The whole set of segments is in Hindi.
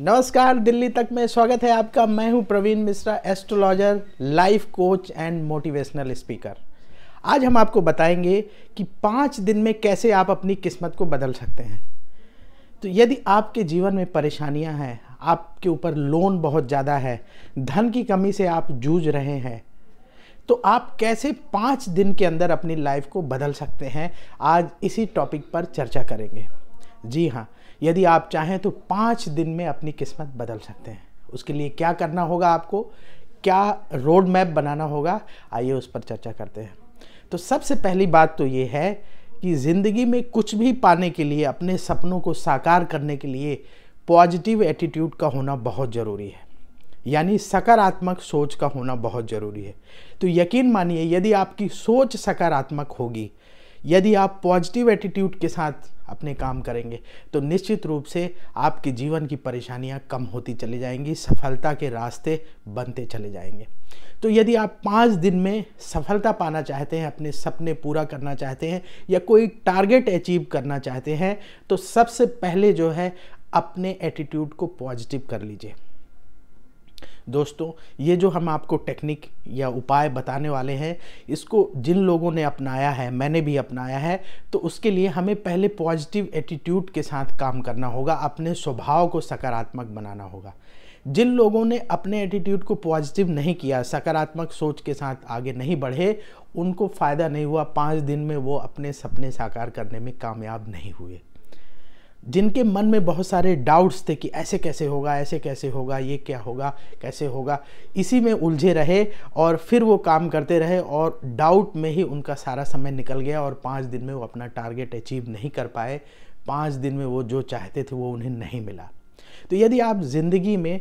नमस्कार दिल्ली तक में स्वागत है आपका मैं हूं Praveen Mishra astrologer life coach and motivational speaker आज हम आपको बताएंगे कि पाँच दिन में कैसे आप अपनी किस्मत को बदल सकते हैं तो यदि आपके जीवन में परेशानियां हैं आपके ऊपर लोन बहुत ज़्यादा है धन की कमी से आप जूझ रहे हैं तो आप कैसे पाँच दिन के अंदर अपनी लाइफ को बदल सकते हैं आज इसी टॉपिक पर चर्चा करेंगे जी हाँ यदि आप चाहें तो पाँच दिन में अपनी किस्मत बदल सकते हैं उसके लिए क्या करना होगा आपको क्या रोड मैप बनाना होगा आइए उस पर चर्चा करते हैं तो सबसे पहली बात तो ये है कि ज़िंदगी में कुछ भी पाने के लिए अपने सपनों को साकार करने के लिए पॉजिटिव एटीट्यूड का होना बहुत ज़रूरी है यानी सकारात्मक सोच का होना बहुत ज़रूरी है तो यकीन मानिए यदि आपकी सोच सकारात्मक होगी यदि आप पॉजिटिव एटीट्यूड के साथ अपने काम करेंगे तो निश्चित रूप से आपके जीवन की परेशानियां कम होती चली जाएंगी सफलता के रास्ते बनते चले जाएंगे तो यदि आप पाँच दिन में सफलता पाना चाहते हैं अपने सपने पूरा करना चाहते हैं या कोई टारगेट अचीव करना चाहते हैं तो सबसे पहले जो है अपने एटीट्यूड को पॉजिटिव कर लीजिए दोस्तों ये जो हम आपको टेक्निक या उपाय बताने वाले हैं इसको जिन लोगों ने अपनाया है मैंने भी अपनाया है तो उसके लिए हमें पहले पॉजिटिव एटीट्यूड के साथ काम करना होगा अपने स्वभाव को सकारात्मक बनाना होगा जिन लोगों ने अपने एटीट्यूड को पॉजिटिव नहीं किया सकारात्मक सोच के साथ आगे नहीं बढ़े उनको फ़ायदा नहीं हुआ पाँच दिन में वो अपने सपने साकार करने में कामयाब नहीं हुए जिनके मन में बहुत सारे डाउट्स थे कि ऐसे कैसे होगा ऐसे कैसे होगा ये क्या होगा कैसे होगा इसी में उलझे रहे और फिर वो काम करते रहे और डाउट में ही उनका सारा समय निकल गया और पाँच दिन में वो अपना टारगेट अचीव नहीं कर पाए पाँच दिन में वो जो चाहते थे वो उन्हें नहीं मिला तो यदि आप ज़िंदगी में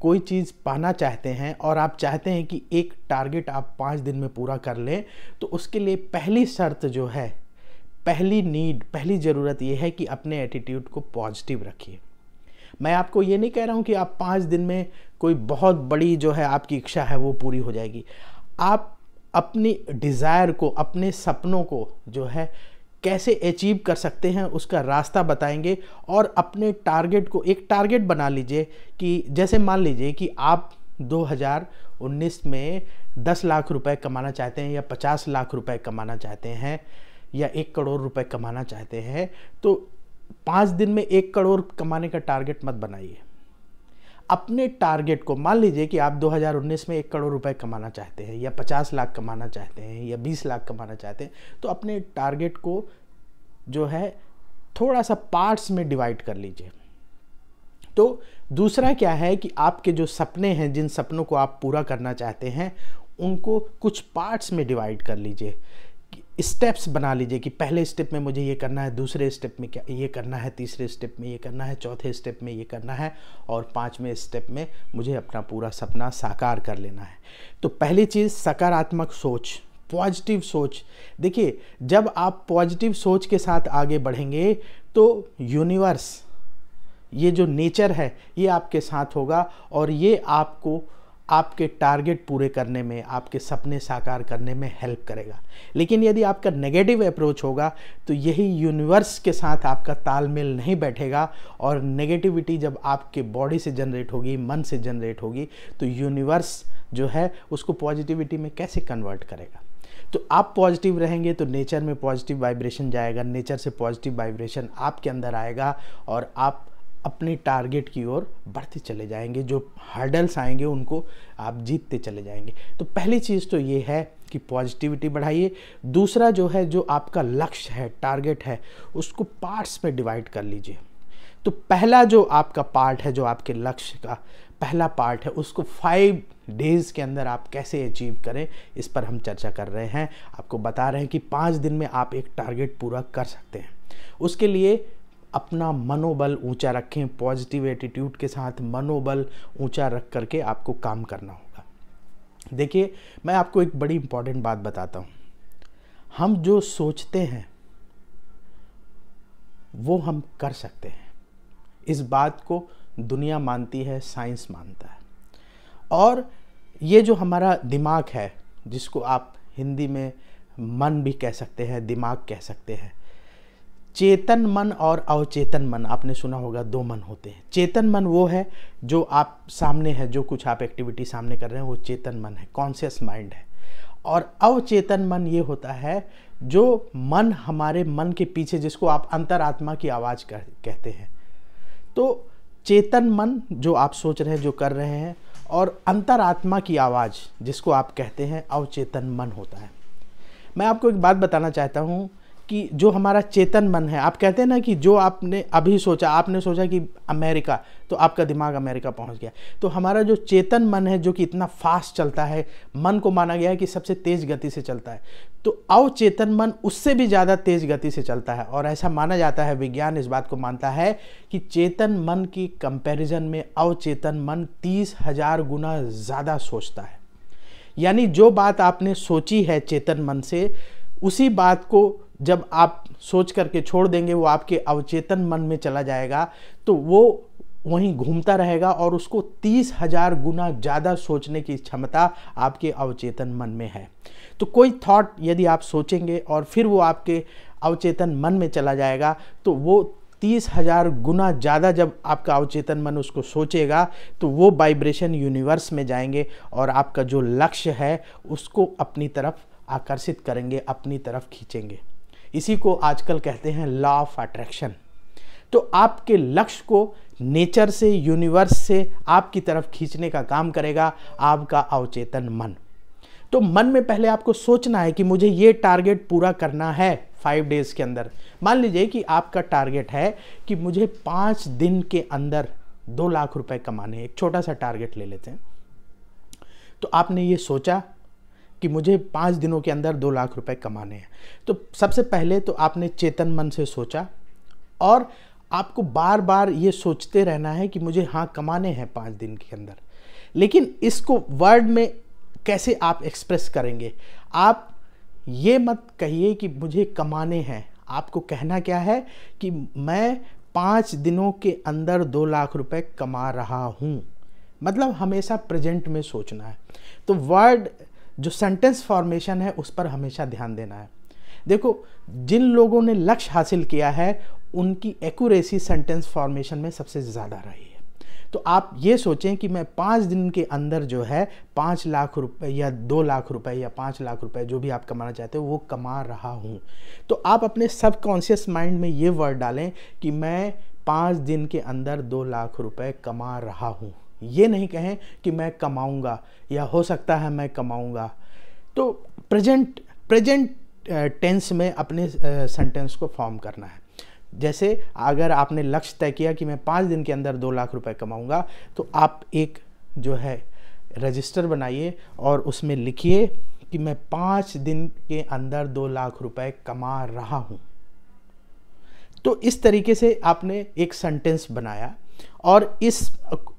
कोई चीज़ पाना चाहते हैं और आप चाहते हैं कि एक टारगेट आप पाँच दिन में पूरा कर लें तो उसके लिए पहली शर्त जो है पहली नीड पहली ज़रूरत यह है कि अपने एटीट्यूड को पॉजिटिव रखिए मैं आपको ये नहीं कह रहा हूँ कि आप पाँच दिन में कोई बहुत बड़ी जो है आपकी इच्छा है वो पूरी हो जाएगी आप अपनी डिज़ायर को अपने सपनों को जो है कैसे अचीव कर सकते हैं उसका रास्ता बताएंगे और अपने टारगेट को एक टारगेट बना लीजिए कि जैसे मान लीजिए कि आप 2019 में 10 लाख रुपए कमाना चाहते हैं या 50 लाख रुपए कमाना चाहते हैं या एक करोड़ रुपए कमाना चाहते हैं तो पाँच दिन में एक करोड़ कमाने का टारगेट मत बनाइए अपने टारगेट को मान लीजिए कि आप 2019 में एक करोड़ रुपए कमाना चाहते हैं या 50 लाख कमाना चाहते हैं या 20 लाख कमाना चाहते हैं तो अपने टारगेट को जो है थोड़ा सा पार्ट्स में डिवाइड कर लीजिए तो दूसरा क्या है कि आपके जो सपने हैं जिन सपनों को आप पूरा करना चाहते हैं उनको कुछ पार्ट्स में डिवाइड कर लीजिए स्टेप्स बना लीजिए कि पहले स्टेप में मुझे ये करना है दूसरे स्टेप में क्या ये करना है तीसरे स्टेप में ये करना है चौथे स्टेप में ये करना है और पाँचवें स्टेप में मुझे अपना पूरा सपना साकार कर लेना है तो पहली चीज़ सकारात्मक सोच पॉजिटिव सोच देखिए जब आप पॉजिटिव सोच के साथ आगे बढ़ेंगे तो यूनिवर्स ये जो नेचर है ये आपके साथ होगा और ये आपको आपके टारगेट पूरे करने में आपके सपने साकार करने में हेल्प करेगा लेकिन यदि आपका नेगेटिव अप्रोच होगा तो यही यूनिवर्स के साथ आपका तालमेल नहीं बैठेगा और नेगेटिविटी जब आपके बॉडी से जनरेट होगी मन से जनरेट होगी तो यूनिवर्स जो है उसको पॉजिटिविटी में कैसे कन्वर्ट करेगा तो आप पॉजिटिव रहेंगे तो नेचर में पॉजिटिव वाइब्रेशन जाएगा नेचर से पॉजिटिव वाइब्रेशन आपके अंदर आएगा और आप अपने टारगेट की ओर बढ़ते चले जाएंगे जो हर्डल्स आएंगे उनको आप जीतते चले जाएंगे तो पहली चीज़ तो ये है कि पॉजिटिविटी बढ़ाइए दूसरा जो है जो आपका लक्ष्य है टारगेट है उसको पार्ट्स में डिवाइड कर लीजिए तो पहला जो आपका पार्ट है जो आपके लक्ष्य का पहला पार्ट है उसको फाइव डेज़ के अंदर आप कैसे अचीव करें इस पर हम चर्चा कर रहे हैं आपको बता रहे हैं कि पाँच दिन में आप एक टारगेट पूरा कर सकते हैं उसके लिए अपना मनोबल ऊंचा रखें पॉजिटिव एटीट्यूड के साथ मनोबल ऊंचा रख करके आपको काम करना होगा देखिए मैं आपको एक बड़ी इंपॉर्टेंट बात बताता हूँ हम जो सोचते हैं वो हम कर सकते हैं इस बात को दुनिया मानती है साइंस मानता है और ये जो हमारा दिमाग है जिसको आप हिंदी में मन भी कह सकते हैं दिमाग कह सकते हैं चेतन मन और अवचेतन मन आपने सुना होगा दो मन होते हैं चेतन मन वो है जो आप सामने है जो कुछ आप एक्टिविटी सामने कर रहे हैं वो चेतन मन है कॉन्शियस माइंड है और अवचेतन मन ये होता है जो मन हमारे मन के पीछे जिसको आप अंतरात्मा की आवाज़ कह, कहते हैं तो चेतन मन जो आप सोच रहे हैं जो कर रहे हैं और अंतरात्मा की आवाज़ जिसको आप कहते हैं अवचेतन मन होता है मैं आपको एक बात बताना चाहता हूँ कि जो हमारा चेतन मन है आप कहते हैं ना कि जो आपने अभी सोचा आपने सोचा कि अमेरिका तो आपका दिमाग अमेरिका पहुंच गया तो हमारा जो चेतन मन है जो कि इतना फास्ट चलता है मन को माना गया है कि सबसे तेज़ गति से चलता है तो अवचेतन मन उससे भी ज़्यादा तेज़ गति से चलता है और ऐसा माना जाता है विज्ञान इस बात को मानता है कि चेतन मन की कंपैरिजन में अवचेतन मन तीस हज़ार गुना ज़्यादा सोचता है यानी जो बात आपने सोची है चेतन मन से उसी बात को जब आप सोच करके छोड़ देंगे वो आपके अवचेतन मन में चला जाएगा तो वो वहीं घूमता रहेगा और उसको तीस हजार गुना ज़्यादा सोचने की क्षमता आपके अवचेतन मन में है तो कोई थॉट यदि आप सोचेंगे और फिर वो आपके अवचेतन मन में चला जाएगा तो वो तीस हजार गुना ज़्यादा जब आपका अवचेतन मन उसको सोचेगा तो वो वाइब्रेशन यूनिवर्स में जाएंगे और आपका जो लक्ष्य है उसको अपनी तरफ आकर्षित करेंगे अपनी तरफ खींचेंगे इसी को आजकल कहते हैं लॉ ऑफ अट्रैक्शन तो आपके लक्ष्य को नेचर से यूनिवर्स से आपकी तरफ खींचने का काम करेगा आपका अवचेतन मन तो मन में पहले आपको सोचना है कि मुझे ये टारगेट पूरा करना है फाइव डेज़ के अंदर मान लीजिए कि आपका टारगेट है कि मुझे पाँच दिन के अंदर दो लाख रुपए कमाने एक छोटा सा टारगेट ले लेते हैं तो आपने ये सोचा कि मुझे पाँच दिनों के अंदर दो लाख रुपए कमाने हैं तो सबसे पहले तो आपने चेतन मन से सोचा और आपको बार बार ये सोचते रहना है कि मुझे हाँ कमाने हैं पाँच दिन के अंदर लेकिन इसको वर्ड में कैसे आप एक्सप्रेस करेंगे आप ये मत कहिए कि मुझे कमाने हैं आपको कहना क्या है कि मैं पाँच दिनों के अंदर दो लाख रुपए कमा रहा हूँ मतलब हमेशा प्रेजेंट में सोचना है तो वर्ड जो सेंटेंस फॉर्मेशन है उस पर हमेशा ध्यान देना है देखो जिन लोगों ने लक्ष्य हासिल किया है उनकी एक्यूरेसी सेंटेंस फॉर्मेशन में सबसे ज़्यादा रही है तो आप ये सोचें कि मैं पाँच दिन के अंदर जो है पाँच लाख रुपए या दो लाख रुपए या पाँच लाख रुपए जो भी आप कमाना चाहते हो वो कमा रहा हूँ तो आप अपने सबकॉन्शियस माइंड में ये वर्ड डालें कि मैं पाँच दिन के अंदर दो लाख रुपए कमा रहा हूँ ये नहीं कहें कि मैं कमाऊंगा या हो सकता है मैं कमाऊंगा तो प्रेजेंट प्रेजेंट टेंस में अपने सेंटेंस को फॉर्म करना है जैसे अगर आपने लक्ष्य तय किया कि मैं पाँच दिन के अंदर दो लाख रुपए कमाऊंगा तो आप एक जो है रजिस्टर बनाइए और उसमें लिखिए कि मैं पाँच दिन के अंदर दो लाख रुपए कमा रहा हूँ तो इस तरीके से आपने एक सेंटेंस बनाया और इस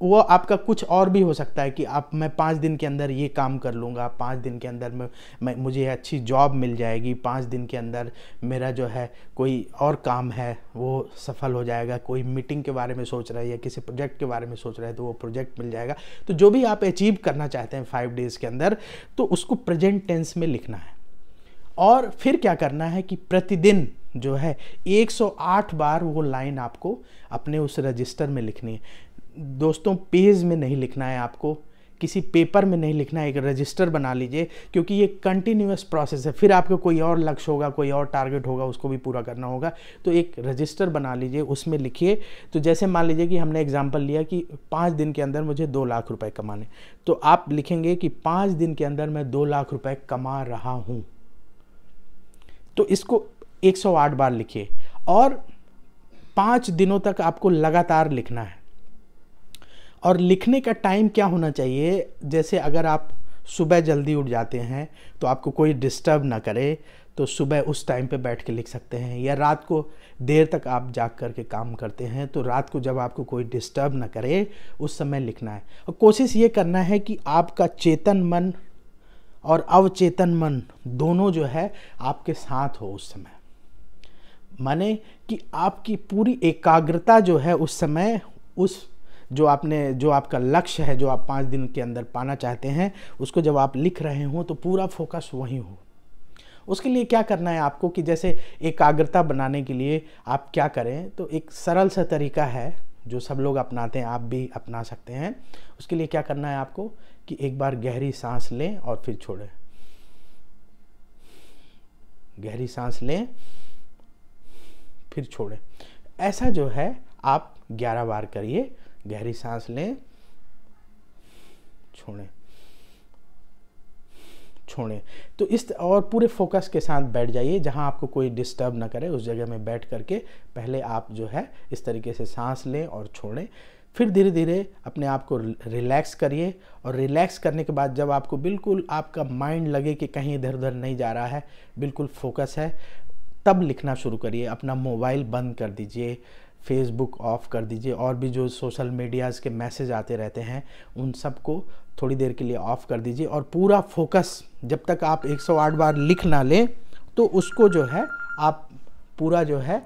वो आपका कुछ और भी हो सकता है कि आप मैं पाँच दिन के अंदर ये काम कर लूँगा पाँच दिन के अंदर मैं, मैं मुझे अच्छी जॉब मिल जाएगी पाँच दिन के अंदर मेरा जो है कोई और काम है वो सफल हो जाएगा कोई मीटिंग के बारे में सोच रहा है या किसी प्रोजेक्ट के बारे में सोच रहा है तो वो प्रोजेक्ट मिल जाएगा तो जो भी आप अचीव करना चाहते हैं फाइव डेज़ के अंदर तो उसको प्रेजेंट टेंस में लिखना है और फिर क्या करना है कि प्रतिदिन जो है 108 बार वो लाइन आपको अपने उस रजिस्टर में लिखनी है दोस्तों पेज में नहीं लिखना है आपको किसी पेपर में नहीं लिखना है एक रजिस्टर बना लीजिए क्योंकि ये कंटिन्यूस प्रोसेस है फिर आपको कोई और लक्ष्य होगा कोई और टारगेट होगा उसको भी पूरा करना होगा तो एक रजिस्टर बना लीजिए उसमें लिखिए तो जैसे मान लीजिए कि हमने एग्जाम्पल लिया कि पाँच दिन के अंदर मुझे दो लाख रुपये कमाने तो आप लिखेंगे कि पाँच दिन के अंदर मैं दो लाख रुपये कमा रहा हूँ तो इसको 108 बार लिखिए और पाँच दिनों तक आपको लगातार लिखना है और लिखने का टाइम क्या होना चाहिए जैसे अगर आप सुबह जल्दी उठ जाते हैं तो आपको कोई डिस्टर्ब ना करे तो सुबह उस टाइम पे बैठ के लिख सकते हैं या रात को देर तक आप जाग करके काम करते हैं तो रात को जब आपको कोई डिस्टर्ब ना करे उस समय लिखना है और कोशिश ये करना है कि आपका चेतन मन और अवचेतन मन दोनों जो है आपके साथ हो उस समय माने कि आपकी पूरी एकाग्रता जो है उस समय उस जो आपने जो आपका लक्ष्य है जो आप पाँच दिन के अंदर पाना चाहते हैं उसको जब आप लिख रहे हो तो पूरा फोकस वहीं हो उसके लिए क्या करना है आपको कि जैसे एकाग्रता बनाने के लिए आप क्या करें तो एक सरल सा तरीका है जो सब लोग अपनाते हैं आप भी अपना सकते हैं उसके लिए क्या करना है आपको कि एक बार गहरी सांस लें और फिर छोड़ें गहरी सांस लें फिर छोड़ें ऐसा जो है आप 11 बार करिए गहरी सांस लें छोड़ें छोड़ें तो इस और पूरे फोकस के साथ बैठ जाइए जहां आपको कोई डिस्टर्ब ना करे उस जगह में बैठ करके पहले आप जो है इस तरीके से सांस लें और छोड़ें फिर धीरे धीरे अपने आप को रिलैक्स करिए और रिलैक्स करने के बाद जब आपको बिल्कुल आपका माइंड लगे कि कहीं इधर उधर नहीं जा रहा है बिल्कुल फोकस है तब लिखना शुरू करिए अपना मोबाइल बंद कर दीजिए फेसबुक ऑफ कर दीजिए और भी जो सोशल मीडियाज़ के मैसेज आते रहते हैं उन सबको थोड़ी देर के लिए ऑफ़ कर दीजिए और पूरा फोकस जब तक आप 108 बार लिख ना लें तो उसको जो है आप पूरा जो है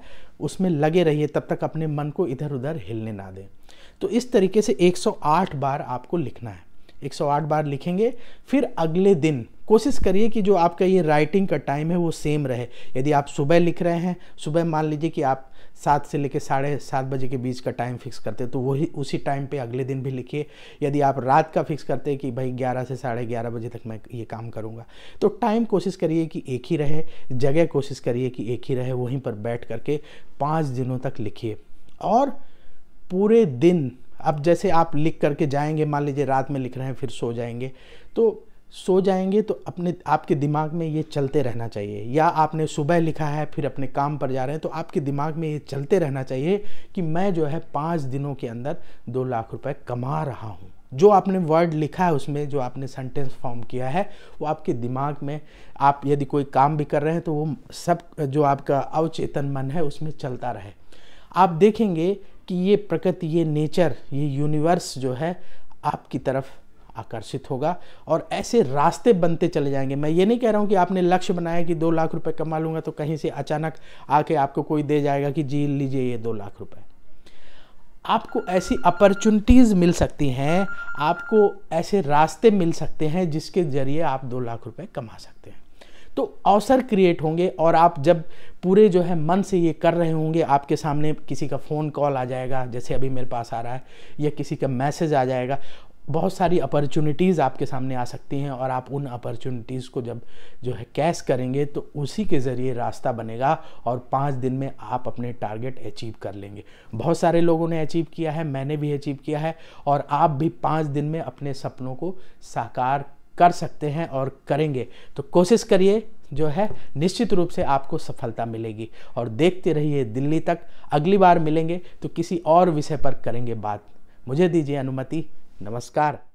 उसमें लगे रहिए तब तक अपने मन को इधर उधर हिलने ना दें तो इस तरीके से 108 बार आपको लिखना है 108 बार लिखेंगे फिर अगले दिन कोशिश करिए कि जो आपका ये राइटिंग का टाइम है वो सेम रहे यदि आप सुबह लिख रहे हैं सुबह मान लीजिए कि आप सात से लेकर साढ़े सात बजे के बीच का टाइम फिक्स करते हैं तो वही उसी टाइम पे अगले दिन भी लिखिए यदि आप रात का फिक्स करते हैं कि भाई ग्यारह से साढ़े ग्यारह बजे तक मैं ये काम करूँगा तो टाइम कोशिश करिए कि एक ही रहे जगह कोशिश करिए कि एक ही रहे वहीं पर बैठ करके पाँच दिनों तक लिखिए और पूरे दिन अब जैसे आप लिख करके जाएंगे मान लीजिए रात में लिख रहे हैं फिर सो जाएंगे तो सो जाएंगे तो अपने आपके दिमाग में ये चलते रहना चाहिए या आपने सुबह लिखा है फिर अपने काम पर जा रहे हैं तो आपके दिमाग में ये चलते रहना चाहिए कि मैं जो है पाँच दिनों के अंदर दो लाख रुपए कमा रहा हूँ जो आपने वर्ड लिखा है उसमें जो आपने सेंटेंस फॉर्म किया है वो आपके दिमाग में आप यदि कोई काम भी कर रहे हैं तो वो सब जो आपका अवचेतन मन है उसमें चलता रहे आप देखेंगे कि ये प्रकृति ये नेचर ये यूनिवर्स जो है आपकी तरफ आकर्षित होगा और ऐसे रास्ते बनते चले जाएंगे मैं ये नहीं कह रहा हूँ कि आपने लक्ष्य बनाया कि दो लाख रुपए कमा लूँगा तो कहीं से अचानक आके आपको कोई दे जाएगा कि जी लीजिए ये दो लाख रुपए आपको ऐसी अपॉर्चुनिटीज़ मिल सकती हैं आपको ऐसे रास्ते मिल सकते हैं जिसके ज़रिए आप दो लाख रुपए कमा सकते हैं तो अवसर क्रिएट होंगे और आप जब पूरे जो है मन से ये कर रहे होंगे आपके सामने किसी का फ़ोन कॉल आ जाएगा जैसे अभी मेरे पास आ रहा है या किसी का मैसेज आ जाएगा बहुत सारी अपॉर्चुनिटीज़ आपके सामने आ सकती हैं और आप उन अपॉर्चुनिटीज़ को जब जो है कैश करेंगे तो उसी के ज़रिए रास्ता बनेगा और पाँच दिन में आप अपने टारगेट अचीव कर लेंगे बहुत सारे लोगों ने अचीव किया है मैंने भी अचीव किया है और आप भी पाँच दिन में अपने सपनों को साकार कर सकते हैं और करेंगे तो कोशिश करिए जो है निश्चित रूप से आपको सफलता मिलेगी और देखते रहिए दिल्ली तक अगली बार मिलेंगे तो किसी और विषय पर करेंगे बात मुझे दीजिए अनुमति नमस्कार